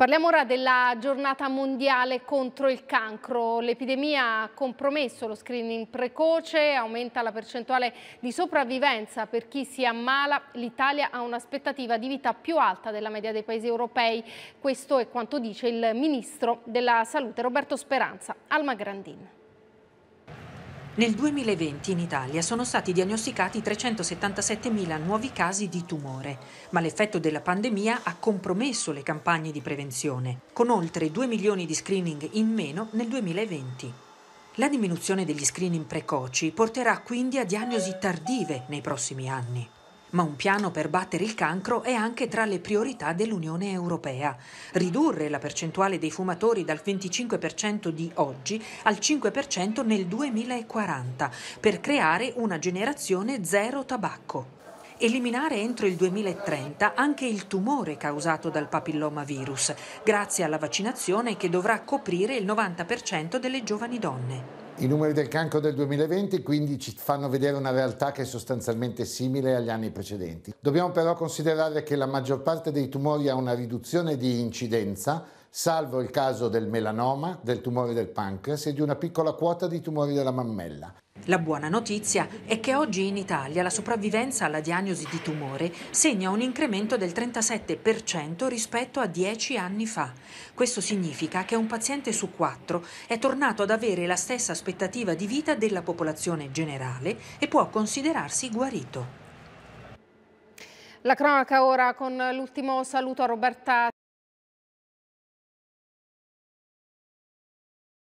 Parliamo ora della giornata mondiale contro il cancro. L'epidemia ha compromesso lo screening precoce, aumenta la percentuale di sopravvivenza per chi si ammala. L'Italia ha un'aspettativa di vita più alta della media dei paesi europei. Questo è quanto dice il Ministro della Salute Roberto Speranza, Alma Grandin. Nel 2020 in Italia sono stati diagnosticati 377.000 nuovi casi di tumore, ma l'effetto della pandemia ha compromesso le campagne di prevenzione, con oltre 2 milioni di screening in meno nel 2020. La diminuzione degli screening precoci porterà quindi a diagnosi tardive nei prossimi anni. Ma un piano per battere il cancro è anche tra le priorità dell'Unione Europea. Ridurre la percentuale dei fumatori dal 25% di oggi al 5% nel 2040 per creare una generazione zero tabacco eliminare entro il 2030 anche il tumore causato dal papillomavirus, grazie alla vaccinazione che dovrà coprire il 90% delle giovani donne. I numeri del cancro del 2020 quindi ci fanno vedere una realtà che è sostanzialmente simile agli anni precedenti. Dobbiamo però considerare che la maggior parte dei tumori ha una riduzione di incidenza, salvo il caso del melanoma, del tumore del pancreas e di una piccola quota di tumori della mammella. La buona notizia è che oggi in Italia la sopravvivenza alla diagnosi di tumore segna un incremento del 37% rispetto a 10 anni fa. Questo significa che un paziente su quattro è tornato ad avere la stessa aspettativa di vita della popolazione generale e può considerarsi guarito. La cronaca ora con l'ultimo saluto a Roberta